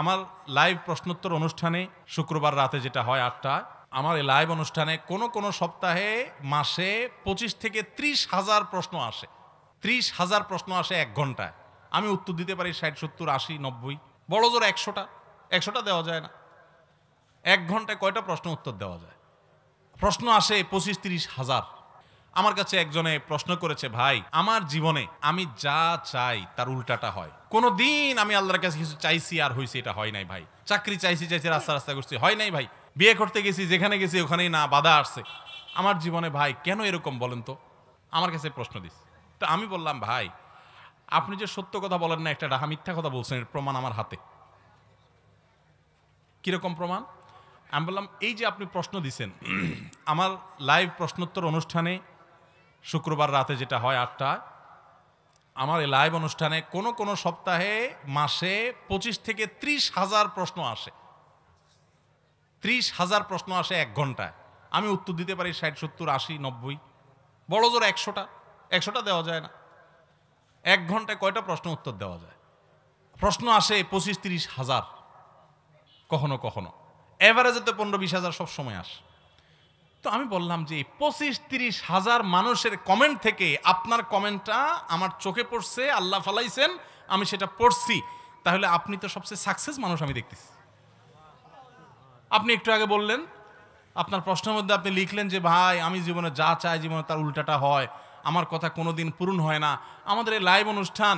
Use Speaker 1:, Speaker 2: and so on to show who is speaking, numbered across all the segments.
Speaker 1: আমার লাইভ প্রশ্নোত্তর অনুষ্ঠানে শুক্রবার রাতে যেটা হয় আটটা আমার এই লাইভ অনুষ্ঠানে কোনো কোনো সপ্তাহে মাসে পঁচিশ থেকে ত্রিশ হাজার প্রশ্ন আসে ত্রিশ হাজার প্রশ্ন আসে এক ঘন্টায় আমি উত্তর দিতে পারি ষাট সত্তর আশি নব্বই বড় জোর একশোটা একশোটা দেওয়া যায় না এক ঘন্টায় কয়টা প্রশ্ন উত্তর দেওয়া যায় প্রশ্ন আসে পঁচিশ তিরিশ হাজার আমার কাছে একজনে প্রশ্ন করেছে ভাই আমার জীবনে আমি যা চাই তার উল্টাটা হয় কোনো দিন আমি আল্লাহর কাছে কিছু চাইছি আর হয়েছি এটা হয় নাই ভাই চাকরি চাইছি চাইছি রাস্তা রাস্তা করছি হয় নাই ভাই বিয়ে করতে গেছি যেখানে গেছি ওখানেই না বাধা আসছে আমার জীবনে ভাই কেন এরকম বলেন তো আমার কাছে প্রশ্ন দিস তো আমি বললাম ভাই আপনি যে সত্য কথা বলেন না একটা ডাহা মিথ্যা কথা বলছেন এর প্রমাণ আমার হাতে কীরকম প্রমাণ আমি বললাম এই যে আপনি প্রশ্ন দিছেন আমার লাইভ প্রশ্নোত্তর অনুষ্ঠানে শুক্রবার রাতে যেটা হয় আটটায় আমার এই লাইভ অনুষ্ঠানে কোনো কোনো সপ্তাহে মাসে পঁচিশ থেকে ত্রিশ হাজার প্রশ্ন আসে ত্রিশ হাজার প্রশ্ন আসে এক ঘন্টায় আমি উত্তর দিতে পারি ষাট সত্তর আশি নব্বই বড় জোর একশোটা একশোটা দেওয়া যায় না এক ঘন্টায় কয়টা প্রশ্ন উত্তর দেওয়া যায় প্রশ্ন আসে পঁচিশ তিরিশ হাজার কখনো কখনো অ্যাভারেজে তো পনেরো বিশ হাজার সবসময় আসে তো আমি বললাম যে পঁচিশ তিরিশ হাজার মানুষের কমেন্ট থেকে আপনার কমেন্টটা আমার চোখে পড়ছে আল্লাহ ফালাইছেন আমি সেটা পড়ছি তাহলে আপনি তো সবচেয়ে সাকসেস মানুষ আমি দেখতেছি আপনি একটু আগে বললেন আপনার প্রশ্নের মধ্যে আপনি লিখলেন যে ভাই আমি জীবনে যা চাই জীবনে তার উল্টাটা হয় আমার কথা কোনো দিন পূরণ হয় না আমাদের এই লাইভ অনুষ্ঠান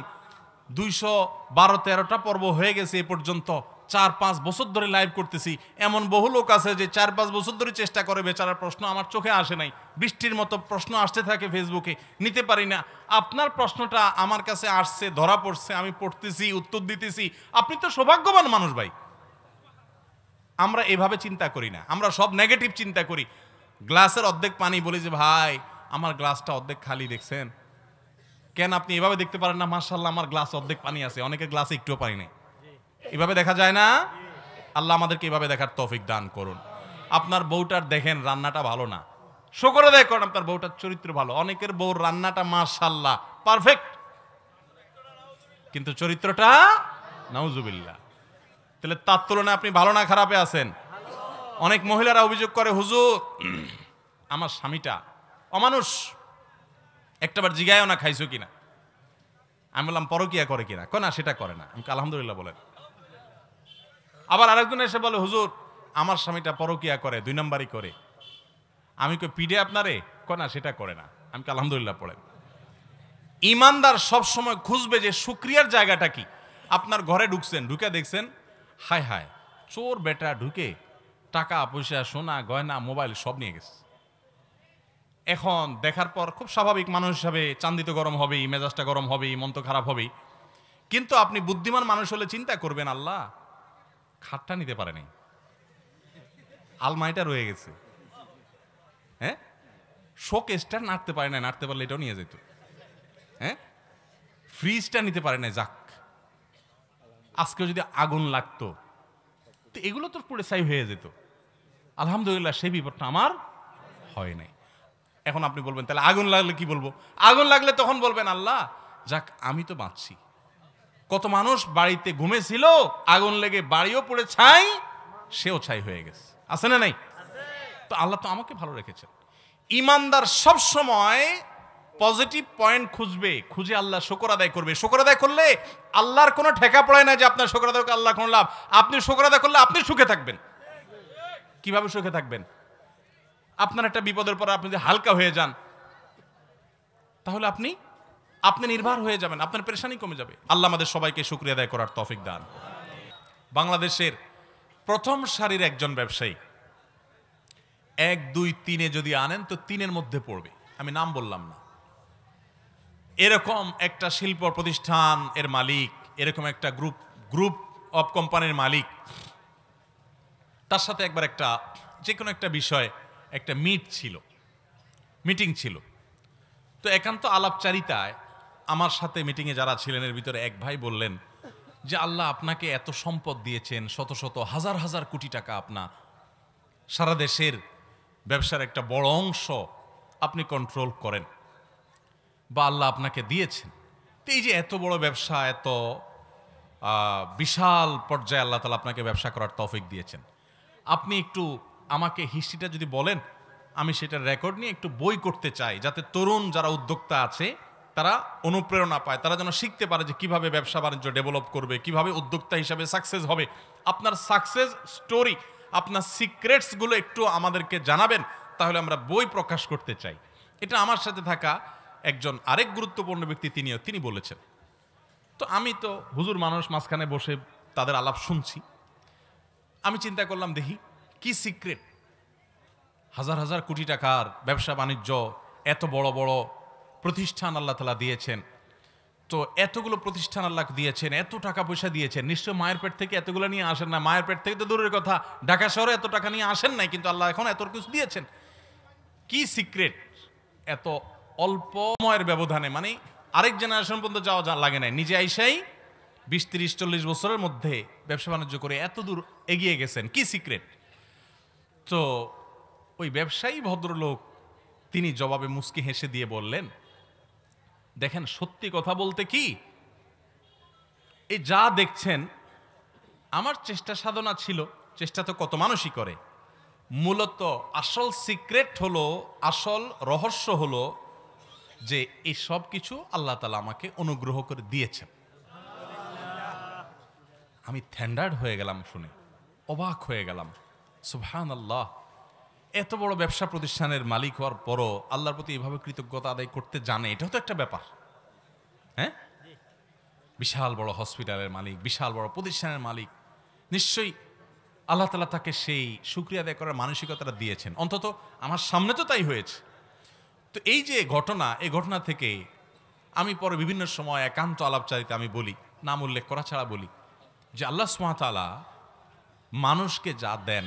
Speaker 1: দুইশো বারো তেরোটা পর্ব হয়ে গেছে এ পর্যন্ত চার পাঁচ বছর ধরে লাইভ করতেছি এমন বহু লোক আছে যে চার পাঁচ বছর ধরে চেষ্টা করে বেচারার প্রশ্ন আমার চোখে আসে নাই বৃষ্টির মতো প্রশ্ন আসতে থাকে ফেসবুকে নিতে পারি না আপনার প্রশ্নটা আমার কাছে আসছে ধরা পড়ছে আমি পড়তেছি উত্তর দিতেছি আপনি তো সৌভাগ্যবান মানুষ ভাই আমরা এভাবে চিন্তা করি না আমরা সব নেগেটিভ চিন্তা করি গ্লাসের অর্ধেক পানি বলি যে ভাই আমার গ্লাসটা অর্ধেক খালি দেখছেন কেন আপনি এভাবে দেখতে পারেন না মার্শাল্লাহ আমার গ্লাস অর্ধেক পানি আছে অনেকের গ্লাসে একটুও পানি নেই এভাবে দেখা যায় না আল্লাহ আমাদেরকে এভাবে দেখার তৌফিক দান করুন আপনার বউটার দেখেন রান্নাটা ভালো না শুকরে আদায় আপনার বউটার চরিত্র ভালো অনেকের বউ রান্নাটা মাশাল্লাহ পারফেক্ট কিন্তু চরিত্রটা নাউজুবিল্লা তাহলে তার তুলনায় আপনি ভালো না খারাপে আছেন অনেক মহিলারা অভিযোগ করে হুজুর আমার স্বামীটা অমানুষ একটাবার জিগায়ও না খাইছো কিনা আমি বললাম পরকিয়া করে কিনা না সেটা করে না আমাকে আলহামদুলিল্লাহ বলেন আবার আরেকজন এসে বলে হুজুর আমার স্বামীটা পরকিয়া করে দুই নম্বরই করে আমি কে পিডে আপনারে না সেটা করে না আমি আলহামদুলিল্লাহ পড়েন ইমানদার সবসময় খুঁজবে যে সুক্রিয়ার জায়গাটা কি আপনার ঘরে ঢুকছেন ঢুকে দেখছেন হায় হায় চোর বেটা ঢুকে টাকা পয়সা সোনা গয়না মোবাইল সব নিয়ে গেছে এখন দেখার পর খুব স্বাভাবিক মানুষ হিসাবে চান্দিত গরম হবেই মেজাজটা গরম হবেই মন তো খারাপ হবেই কিন্তু আপনি বুদ্ধিমান মানুষ হলে চিন্তা করবেন আল্লাহ খাটটা নিতে পারেনি আলমারিটা রয়ে গেছে হ্যাঁ শোকেসটা নাড়তে পারে না নাড়তে পারলে এটাও নিয়ে যেত হ্যাঁ ফ্রিজটা নিতে পারে না যাক আজকে যদি আগুন লাগতো তো এগুলো তো পুরে সাই হয়ে যেত আলহামদুলিল্লাহ সেই বিপদটা আমার হয় নাই এখন আপনি বলবেন তাহলে আগুন লাগলে কি বলবো আগুন লাগলে তখন বলবেন আল্লাহ যাক আমি তো বাঁচছি কত মানুষ বাড়িতে ঘুমেছিল আগুন লেগে বাড়িও পড়ে ছাই সেও ছাই হয়ে গেছে আছে না নাই তো আল্লাহ তো আমাকে ভালো রেখেছেন ইমানদার সব সময় পজিটিভ পয়েন্ট খুঁজবে খুঁজে আল্লাহ শকর আদায় করবে শকর আদায় করলে আল্লাহর কোনো ঠেকা পড়ায় না যে আপনার শকর আদায় আল্লাহ কোনো লাভ আপনি শকর আদায় করলে আপনি সুখে থাকবেন কিভাবে সুখে থাকবেন আপনার একটা বিপদের পর আপনি যদি হালকা হয়ে যান তাহলে আপনি আপনি নির্ভর হয়ে যাবেন আপনার পেরেশানি কমে যাবে আল্লাহ আমাদের সবাইকে শুক্রিয়া আদায় করার তফিক দান বাংলাদেশের প্রথম সারির একজন ব্যবসায়ী এক দুই তিনে যদি আনেন তো তিনের মধ্যে পড়বে আমি নাম বললাম না এরকম একটা শিল্প প্রতিষ্ঠান এর মালিক এরকম একটা গ্রুপ গ্রুপ অফ কোম্পানির মালিক তার সাথে একবার একটা যে কোনো একটা বিষয় একটা মিট ছিল মিটিং ছিল তো একান্ত আলাপচারিতায় আমার সাথে মিটিংয়ে যারা ছিলেন এর ভিতরে এক ভাই বললেন যে আল্লাহ আপনাকে এত সম্পদ দিয়েছেন শত শত হাজার হাজার কোটি টাকা আপনার সারা দেশের ব্যবসার একটা বড় অংশ আপনি কন্ট্রোল করেন বা আল্লাহ আপনাকে দিয়েছেন তো এই যে এত বড় ব্যবসা এত বিশাল পর্যায়ে আল্লাহ তালা আপনাকে ব্যবসা করার তফিক দিয়েছেন আপনি একটু আমাকে হিস্ট্রিটা যদি বলেন আমি সেটার রেকর্ড নিয়ে একটু বই করতে চাই যাতে তরুণ যারা উদ্যোক্তা আছে তারা অনুপ্রেরণা পায় তারা যেন শিখতে পারে যে কীভাবে ব্যবসা বাণিজ্য ডেভেলপ করবে কিভাবে উদ্যোক্তা হিসাবে সাকসেস হবে আপনার সাকসেস স্টোরি আপনার সিক্রেটসগুলো একটু আমাদেরকে জানাবেন তাহলে আমরা বই প্রকাশ করতে চাই এটা আমার সাথে থাকা একজন আরেক গুরুত্বপূর্ণ ব্যক্তি তিনিও তিনি বলেছেন তো আমি তো হুজুর মানুষ মাঝখানে বসে তাদের আলাপ শুনছি আমি চিন্তা করলাম দেখি কি সিক্রেট হাজার হাজার কোটি টাকার ব্যবসা বাণিজ্য এত বড় বড় প্রতিষ্ঠান আল্লাহ তালা দিয়েছেন তো এতগুলো প্রতিষ্ঠান আল্লাহ দিয়েছেন এত টাকা পয়সা দিয়েছেন নিশ্চয় মায়ের পেট থেকে এতগুলো নিয়ে আসেন না মায়ের পেট থেকে তো দূরের কথা ঢাকা শহরে এত টাকা নিয়ে আসেন নাই কিন্তু আল্লাহ এখন এত কিছু দিয়েছেন কি সিক্রেট এত অল্প ময়ের ব্যবধানে মানে আরেক জেনারেশন পর্যন্ত যাওয়া লাগে নাই নিজে আইসাই বিশ তিরিশ চল্লিশ বছরের মধ্যে ব্যবসা বাণিজ্য করে এত দূর এগিয়ে গেছেন কি সিক্রেট তো ওই ব্যবসায়ী ভদ্রলোক তিনি জবাবে মুস্কি হেসে দিয়ে বললেন দেখেন সত্যি কথা বলতে কি এই যা দেখছেন আমার চেষ্টা সাধনা ছিল চেষ্টা তো কত মানুষই করে মূলত আসল সিক্রেট হলো আসল রহস্য হলো যে এই সব কিছু আল্লাহ তালা আমাকে অনুগ্রহ করে দিয়েছেন আমি থ্যান্ডার্ড হয়ে গেলাম শুনে অবাক হয়ে গেলাম সুভান আল্লাহ এত বড় ব্যবসা প্রতিষ্ঠানের মালিক হওয়ার পরও আল্লাহর প্রতি এভাবে কৃতজ্ঞতা আদায় করতে জানে এটাও তো একটা ব্যাপার হ্যাঁ বিশাল বড় হসপিটালের মালিক বিশাল বড় প্রতিষ্ঠানের মালিক নিশ্চয়ই আল্লাহ তালা তাকে সেই সুক্রিয়া আদায় করার মানসিকতাটা দিয়েছেন অন্তত আমার সামনে তো তাই হয়েছে তো এই যে ঘটনা এই ঘটনা থেকে আমি পরে বিভিন্ন সময় একান্ত আলাপচারিতে আমি বলি নাম উল্লেখ করা ছাড়া বলি যে আল্লাহ সুমাতালা মানুষকে যা দেন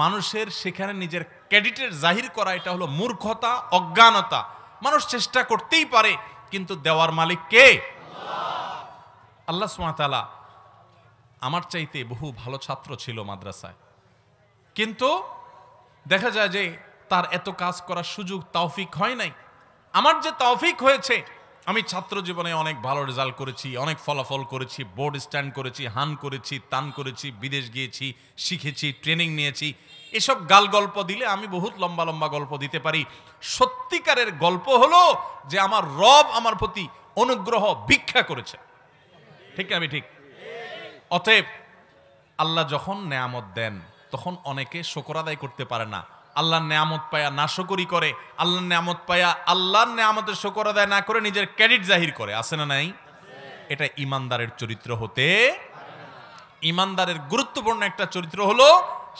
Speaker 1: মানুষের সেখানে নিজের ক্রেডিটের জাহির করা এটা হলো মূর্খতা অজ্ঞানতা মানুষ চেষ্টা করতেই পারে কিন্তু দেওয়ার মালিক কে আল্লাহ সুমাতালা আমার চাইতে বহু ভালো ছাত্র ছিল মাদ্রাসায় কিন্তু দেখা যায় যে তার এত কাজ করার সুযোগ তাওফিক হয় নাই আমার যে তাওফিক হয়েছে আমি ছাত্র জীবনে অনেক ভালো রেজাল্ট করেছি অনেক ফলাফল করেছি বোর্ড স্ট্যান্ড করেছি হান করেছি তান করেছি বিদেশ গিয়েছি শিখেছি ট্রেনিং নিয়েছি এসব গাল গল্প দিলে আমি বহুত লম্বা লম্বা গল্প দিতে পারি সত্যিকারের গল্প হলো যে আমার রব আমার প্রতি অনুগ্রহ ভিক্ষা করেছে ঠিক আমি ঠিক অতএব আল্লাহ যখন নেয়ামত দেন তখন অনেকে শোকর আদায় করতে পারে না আল্লাহর নেয়ামত পায়া নাশকরি করে আল্লাহর নেয়ামত পায়া আল্লাহর নেয়ামতের শকর আদায় না করে নিজের ক্রেডিট জাহির করে আছে না নাই এটা ইমানদারের চরিত্র হতে ইমানদারের গুরুত্বপূর্ণ একটা চরিত্র হলো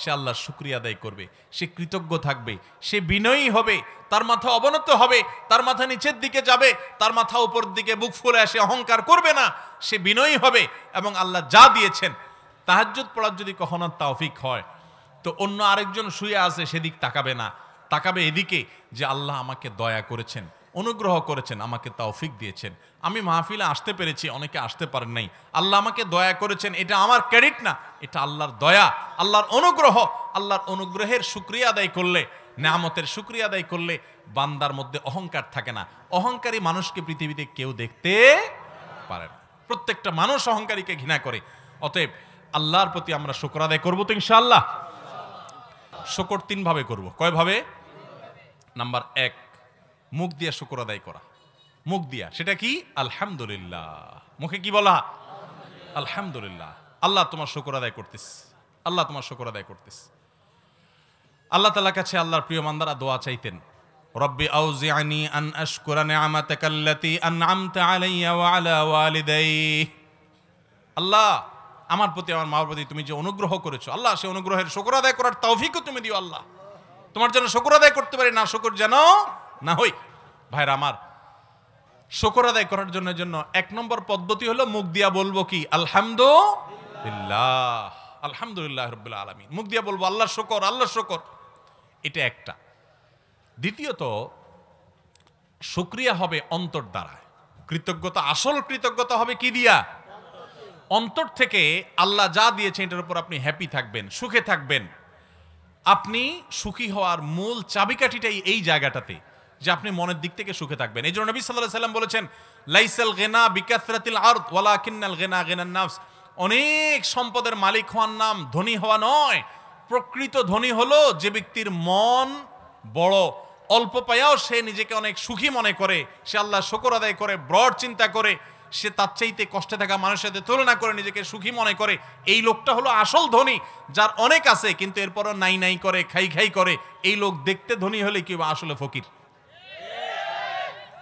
Speaker 1: সে আল্লাহর শুক্রিয়া আদায় করবে সে কৃতজ্ঞ থাকবে সে বিনয়ী হবে তার মাথা অবনত হবে তার মাথা নিচের দিকে যাবে তার মাথা উপর দিকে বুক ফুলে আসে অহংকার করবে না সে বিনয়ী হবে এবং আল্লাহ যা দিয়েছেন তাহাজ্জুদ পড়ার যদি কখনো তাওফিক হয় তো অন্য আরেকজন শুয়ে আছে সেদিক তাকাবে না তাকাবে এদিকে যে আল্লাহ আমাকে দয়া করেছেন অনুগ্রহ করেছেন আমাকে তাওফিক দিয়েছেন আমি মাহফিলে আসতে পেরেছি অনেকে আসতে পারেন নাই আল্লাহ আমাকে দয়া করেছেন এটা আমার ক্রেডিট না এটা আল্লাহর দয়া আল্লাহর অনুগ্রহ আল্লাহর অনুগ্রহের সুক্রিয়া আদায় করলে নামতের সুক্রিয়া আদায় করলে বান্দার মধ্যে অহংকার থাকে না অহংকারী মানুষকে পৃথিবীতে কেউ দেখতে পারে না প্রত্যেকটা মানুষ অহংকারীকে ঘৃণা করে অতএব আল্লাহর প্রতি আমরা শুক্র আদায় করবো তো ইনশাআল্লাহ শকর তিনভাবে করব কয়ভাবে নাম্বার এক মুখ দিয়া শকর আদায় করা মুখ দিয়া সেটা কি আলহামদুলিল্লাহ মুখে কি বলা আলহামদুলিল্লাহ আল্লাহ তোমার শকর আদায় করতেস আল্লাহ তোমার শকর আদায় করতেস আল্লাহ তালা কাছে আল্লাহর প্রিয় মান্দারা দোয়া চাইতেন রব্বি আনি আন আশকুরা নিআমাতাকাল্লাতি আনআমতা আলাইয়া ওয়া আলা ওয়ালিদাই আল্লাহ আমার প্রতি আমার মার প্রতি তুমি যে অনুগ্রহ করেছো আল্লাহ সে অনুগ্রহের শকর আদায় করার তৌফিকও তুমি দিও আল্লাহ তোমার যেন শকর আদায় করতে পারি না শকর যেন না হই ভাইরা আমার শকর আদায় করার জন্য জন্য এক নম্বর পদ্ধতি হলো মুখ দিয়া বলবো কি আলহামদুলিল্লাহ আলহামদুলিল্লাহ রবিল্লা আলমী মুখ দিয়া বলবো আল্লাহ শকর আল্লাহ শকর এটা একটা দ্বিতীয়ত সুক্রিয়া হবে অন্তর দ্বারা কৃতজ্ঞতা আসল কৃতজ্ঞতা হবে কি দিয়া অন্তর থেকে আল্লাহ যা দিয়েছে এটার উপর আপনি হ্যাপি থাকবেন সুখে থাকবেন আপনি সুখী হওয়ার মূল চাবিকাঠিটাই এই জায়গাটাতে যে আপনি মনের দিক থেকে সুখে থাকবেন এই জন্য নবী সাল্লাহ সাল্লাম বলেছেন লাইসাল গেনা বিকাশরাতিল আর্থ ওয়ালা কিন্নাল গেনা গেনার নাফস অনেক সম্পদের মালিক হওয়ার নাম ধনী হওয়া নয় প্রকৃত ধনী হলো যে ব্যক্তির মন বড় অল্প পায়াও সে নিজেকে অনেক সুখী মনে করে সে আল্লাহ শকর আদায় করে ব্রড চিন্তা করে সে তার চাইতে কষ্টে থাকা মানুষের সাথে তুলনা করে নিজেকে সুখী মনে করে এই লোকটা হলো আসল ধনী যার অনেক আছে কিন্তু এরপরও নাই নাই করে খাই খাই করে এই লোক দেখতে ধনী হলে কি আসলে ফকির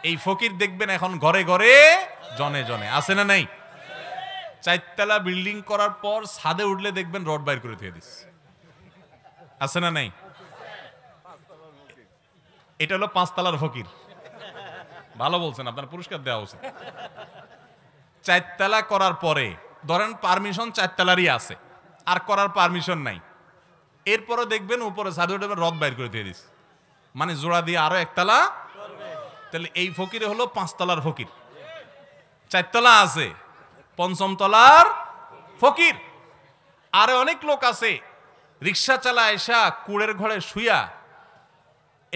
Speaker 1: এই ফকির দেখবেন এখন ঘরে ঘরে জনে জনে আছে না নাই চারতলা বিল্ডিং করার পর ছাদে উঠলে দেখবেন রড বাইর করে দিয়ে দিস আছে না নাই এটা হলো পাঁচতলার ফকির ভালো বলছেন আপনার পুরস্কার দেওয়া উচিত চারতলা করার পরে ধরেন পারমিশন চারতলারই আছে আর করার পারমিশন নাই এরপরে দেখবেন উপরে সার্টিফিকেট রদ বাইর করে দিয়ে দিস মানে জোড়া দিয়ে আরো একতলা তাহলে এই ফকির হলো পাঁচতলার ফকির চারতলা আছে পঞ্চম তলার ফকির আরে অনেক লোক আছে রিক্সা চালা এসা কুড়ের ঘরে শুয়া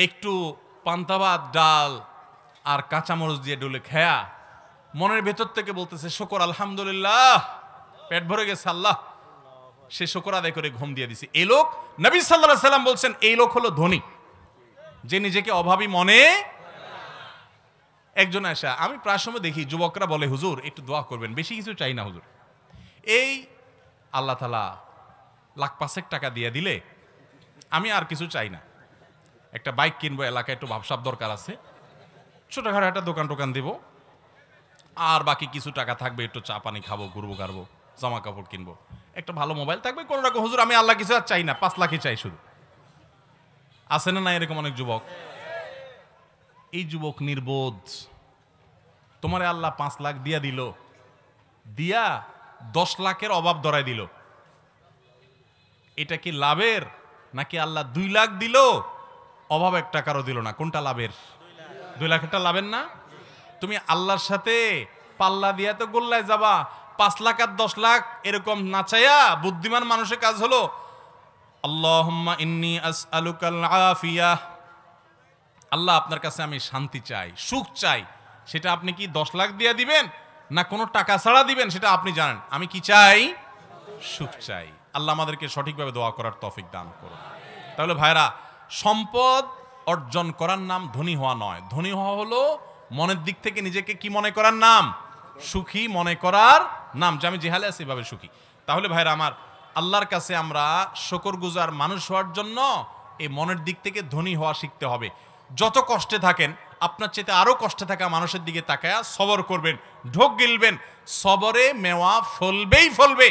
Speaker 1: একটু পান্তাভাত ডাল আর কাঁচামরচ দিয়ে ডুলে খেয়া মনের ভেতর থেকে বলতেছে শকর আলহামদুলিল্লাহ পেট ভরে গেছে আল্লাহ সে শকর আদায় করে ঘুম দিয়ে দিছে এই লোক নবী সাল্লা সাল্লাম বলছেন এই লোক হলো ধনী যে নিজেকে অভাবী মনে একজন আসা আমি প্রায় সময় দেখি যুবকরা বলে হুজুর একটু দোয়া করবেন বেশি কিছু চাই না হুজুর এই আল্লাহ তালা লাখ পাঁচেক টাকা দিয়ে দিলে আমি আর কিছু চাই না একটা বাইক কিনবো এলাকায় একটু ভাবসাব দরকার আছে ছোটোখাটো একটা দোকান টোকান দেবো আর বাকি কিছু টাকা থাকবে একটু চা পানি খাবো ঘুরবো গাড়বো জামা কাপড় কিনবো একটা ভালো মোবাইল থাকবে কোনো রকম হুজুর আমি আল্লাহ কিছু আর চাই না পাঁচ লাখই চাই শুধু আছে না না এরকম অনেক যুবক এই যুবক নির্বোধ তোমার আল্লাহ পাঁচ লাখ দিয়া দিল দিয়া দশ লাখের অভাব দরাই দিল এটা কি লাভের নাকি আল্লাহ দুই লাখ দিল অভাব এক টাকারও দিল না কোনটা লাভের দুই একটা লাভের না তুমি আল্লাহর সাথে পাল্লা দিয়া তো গোল্লায় যাবা পাঁচ লাখ আর দশ লাখ এরকম নাচাইয়া বুদ্ধিমান মানুষের কাজ হলো আল্লাহম্মা ইন্নি আস আলুকাল আফিয়া আল্লাহ আপনার কাছে আমি শান্তি চাই সুখ চাই সেটা আপনি কি দশ লাখ দিয়া দিবেন না কোনো টাকা ছাড়া দিবেন সেটা আপনি জানেন আমি কি চাই সুখ চাই আল্লাহ আমাদেরকে সঠিকভাবে দোয়া করার তফিক দান করুন তাহলে ভাইরা সম্পদ অর্জন করার নাম ধনী হওয়া নয় ধনী হওয়া হলো মনের দিক থেকে নিজেকে কি মনে করার নাম সুখী মনে করার নাম যে আমি জেহালে আছি এভাবে সুখী তাহলে ভাইরা আমার আল্লাহর কাছে আমরা শকর গুজার মানুষ হওয়ার জন্য এই মনের দিক থেকে ধনী হওয়া শিখতে হবে যত কষ্টে থাকেন আপনার চেতে আরও কষ্টে থাকা মানুষের দিকে তাকায় সবর করবেন ঢোক গিলবেন সবরে মেওয়া ফলবেই ফলবে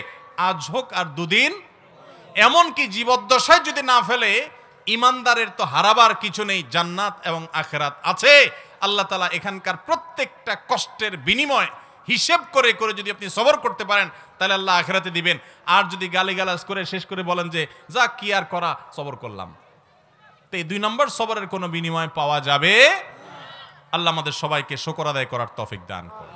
Speaker 1: আজ হোক আর দুদিন এমনকি জীবদ্দশায় যদি না ফেলে ইমানদারের তো হারাবার কিছু নেই জান্নাত এবং আখেরাত আছে আল্লাহ তালা এখানকার প্রত্যেকটা কষ্টের বিনিময় হিসেব করে করে যদি আপনি সবর করতে পারেন তাহলে আল্লাহ আখেরাতে দিবেন আর যদি গালিগালাজ করে শেষ করে বলেন যে যা কি আর করা সবর করলাম তো এই দুই নম্বর সবরের কোনো বিনিময় পাওয়া যাবে আল্লাহ আমাদের সবাইকে শকর আদায় করার তফিক দান করে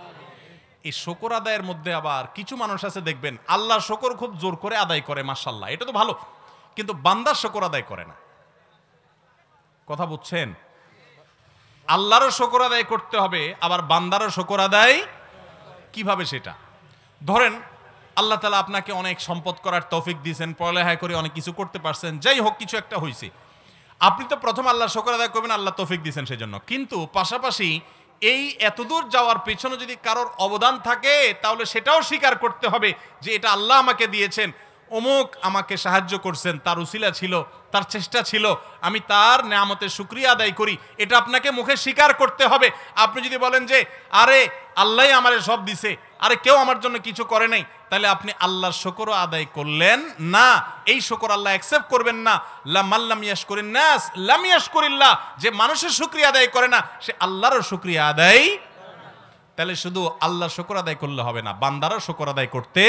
Speaker 1: এই শকর আদায়ের মধ্যে আবার কিছু মানুষ আছে দেখবেন আল্লাহ শকর খুব জোর করে আদায় করে মাসাল্লাহ এটা তো ভালো কিন্তু বান্দার শকর আদায় করে না কথা বুঝছেন আল্লাহরও শকর আদায় করতে হবে আবার বান্দারও শকর আদায় কিভাবে সেটা ধরেন আল্লাহ তালা আপনাকে অনেক সম্পদ করার তৌফিক দিয়েছেন পড়ালেখায় করে অনেক কিছু করতে পারছেন যাই হোক কিছু একটা হয়েছে আপনি তো প্রথম আল্লাহ শকর আদায় করবেন আল্লাহ তৌফিক দিয়েছেন জন্য কিন্তু পাশাপাশি এই এতদূর যাওয়ার পেছনে যদি কারোর অবদান থাকে তাহলে সেটাও স্বীকার করতে হবে যে এটা আল্লাহ আমাকে দিয়েছেন অমুক আমাকে সাহায্য করছেন তার উসিলা ছিল তার চেষ্টা ছিল আমি তার নেয়ামতের সুক্রিয়া আদায় করি এটা আপনাকে মুখে স্বীকার করতে হবে আপনি যদি বলেন যে আরে আল্লাহ আমার সব দিছে আরে কেউ আমার জন্য কিছু করে নাই তাহলে আপনি আল্লাহর শকরও আদায় করলেন না এই শকর আল্লাহ অ্যাকসেপ্ট করবেন না লামাল্লাম ইয়াস করেন নাস লাম করিল্লা যে মানুষের সুক্রিয়া আদায় করে না সে আল্লাহরও সুক্রিয়া আদায় তাহলে শুধু আল্লাহ শকর আদায় করলে হবে না বান্দারও শকর আদায় করতে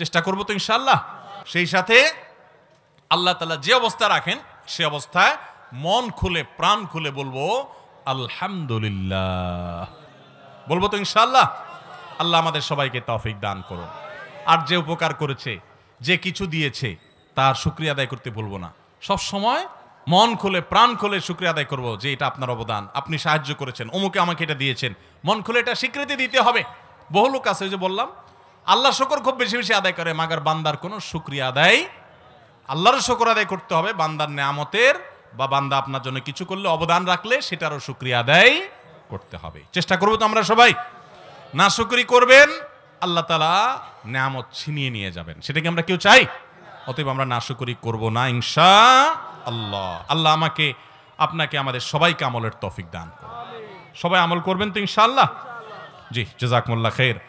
Speaker 1: চেষ্টা করবো তো ইনশাল্লাহ সেই সাথে আল্লাহ তালা যে অবস্থা রাখেন সে অবস্থায় মন খুলে প্রাণ খুলে বলবো আলহামদুলিল্লাহ বলবো তো ইনশাল্লাহ আল্লাহ আমাদের সবাইকে তফিক দান করুন আর যে উপকার করেছে যে কিছু দিয়েছে তার শুক্রিয়া আদায় করতে বলবো না সব সময় মন খুলে প্রাণ খুলে শুক্রিয়া আদায় করবো যে এটা আপনার অবদান আপনি সাহায্য করেছেন অমুকে আমাকে এটা দিয়েছেন মন খুলে এটা স্বীকৃতি দিতে হবে বহু লোক আছে যে বললাম আল্লাহ শকর খুব বেশি বেশি আদায় করে মাগার বান্দার কোনো শুক্রিয়া আদায় আল্লাহরও শকর আদায় করতে হবে বান্দার নেয়ামতের বা বান্দা আপনার জন্য কিছু করলে অবদান রাখলে সেটারও শুক্রিয়া আদায় করতে হবে চেষ্টা করবো তো আমরা সবাই না শুক্রি করবেন আল্লাহ তালা নেয়ামত ছিনিয়ে নিয়ে যাবেন সেটা কি আমরা কেউ চাই অতএব আমরা না শুকরি করবো না ইনশা আল্লাহ আল্লাহ আমাকে আপনাকে আমাদের সবাইকে আমলের তফিক দান সবাই আমল করবেন তো ইনশাআল্লাহ জি জেজাকমুল্লা খের